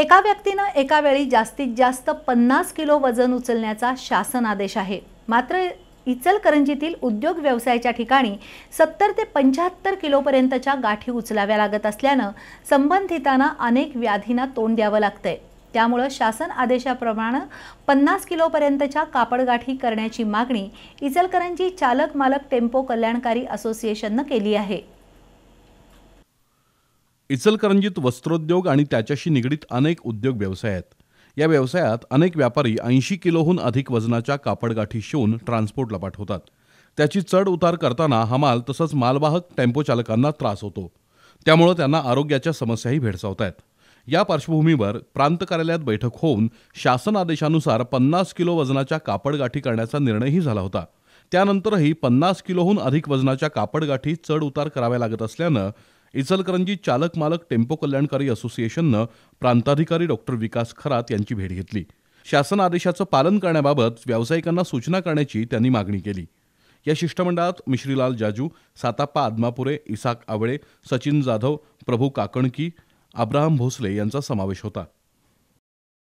एका व्यक्तीनं एका वेळी जास्तीत जास्त पन्नास किलो वजन उचलण्याचा शासन आदेश आहे मात्र इचलकरंजीतील उद्योग व्यवसायाच्या ठिकाणी सत्तर ते पंच्याहत्तर किलोपर्यंतच्या गाठी उचलाव्या लागत असल्यानं संबंधितांना अनेक व्याधींना तोंड द्यावं लागतंय त्यामुळं शासन आदेशाप्रमाणे पन्नास किलोपर्यंतच्या कापडगाठी करण्याची मागणी इचलकरंजी चालक मालक टेम्पो कल्याणकारी असोसिएशननं केली आहे इचलकरंजीत वस्त्रोद्योग आणि त्याच्याशी निगडीत अनेक उद्योग व्यवसाय आहेत या व्यवसायात अनेक व्यापारी ऐंशी किलोहून अधिक वजनाच्या कापडगाठी शिवून ट्रान्सपोर्टला पाठवतात त्याची चढ उतार करताना माल तसंच मालवाहक टेम्पो चालकांना त्रास होतो त्यामुळं त्यांना आरोग्याच्या समस्याही भेडसावत आहेत या पार्श्वभूमीवर प्रांत कार्यालयात बैठक होऊन शासन आदेशानुसार पन्नास किलो वजनाच्या कापडगाठी करण्याचा निर्णयही झाला होता त्यानंतरही पन्नास किलोहून अधिक वजनाच्या कापडगाठी चढ उतार कराव्या लागत असल्यानं इचलकरंजी चालक मालक टेम्पो कल्याणकारी असोसिएशननं प्रांताधिकारी डॉक्टर विकास खरात यांची भेट घेतली शासन आदेशाचं पालन करण्याबाबत व्यावसायिकांना सूचना करण्याची त्यांनी मागणी केली या शिष्टमंडळात मिश्रीलाल जाजू साताप्पा आदमापुरे इसाक आवळे सचिन जाधव प्रभू काकणकी अब्राहम भोसले यांचा समावेश होता